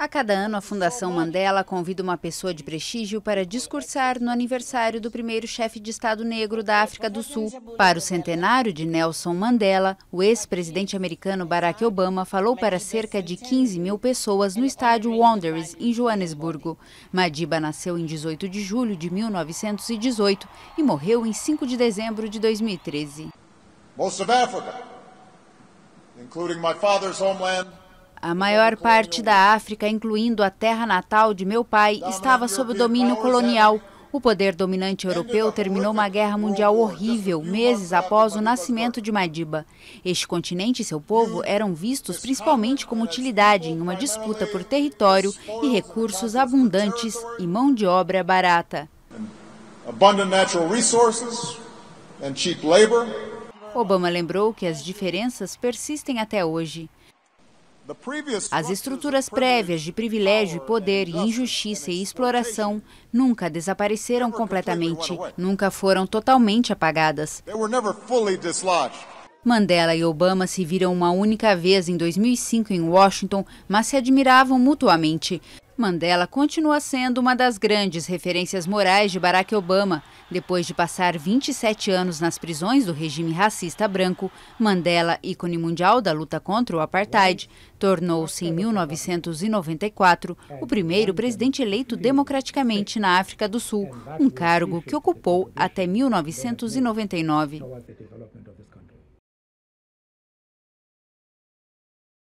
A cada ano, a Fundação Mandela convida uma pessoa de prestígio para discursar no aniversário do primeiro chefe de Estado negro da África do Sul. Para o centenário de Nelson Mandela, o ex-presidente americano Barack Obama falou para cerca de 15 mil pessoas no estádio Wanderers, em Joanesburgo. Madiba nasceu em 18 de julho de 1918 e morreu em 5 de dezembro de 2013. Most of Africa, including my father's homeland, a maior parte da África, incluindo a terra natal de meu pai, estava sob domínio colonial. O poder dominante europeu terminou uma guerra mundial horrível, meses após o nascimento de Madiba. Este continente e seu povo eram vistos principalmente como utilidade em uma disputa por território e recursos abundantes e mão de obra barata. Obama lembrou que as diferenças persistem até hoje. As estruturas prévias de privilégio e poder, e injustiça e exploração nunca desapareceram completamente, nunca foram totalmente apagadas. Mandela e Obama se viram uma única vez em 2005 em Washington, mas se admiravam mutuamente. Mandela continua sendo uma das grandes referências morais de Barack Obama. Depois de passar 27 anos nas prisões do regime racista branco, Mandela, ícone mundial da luta contra o apartheid, tornou-se em 1994 o primeiro presidente eleito democraticamente na África do Sul, um cargo que ocupou até 1999.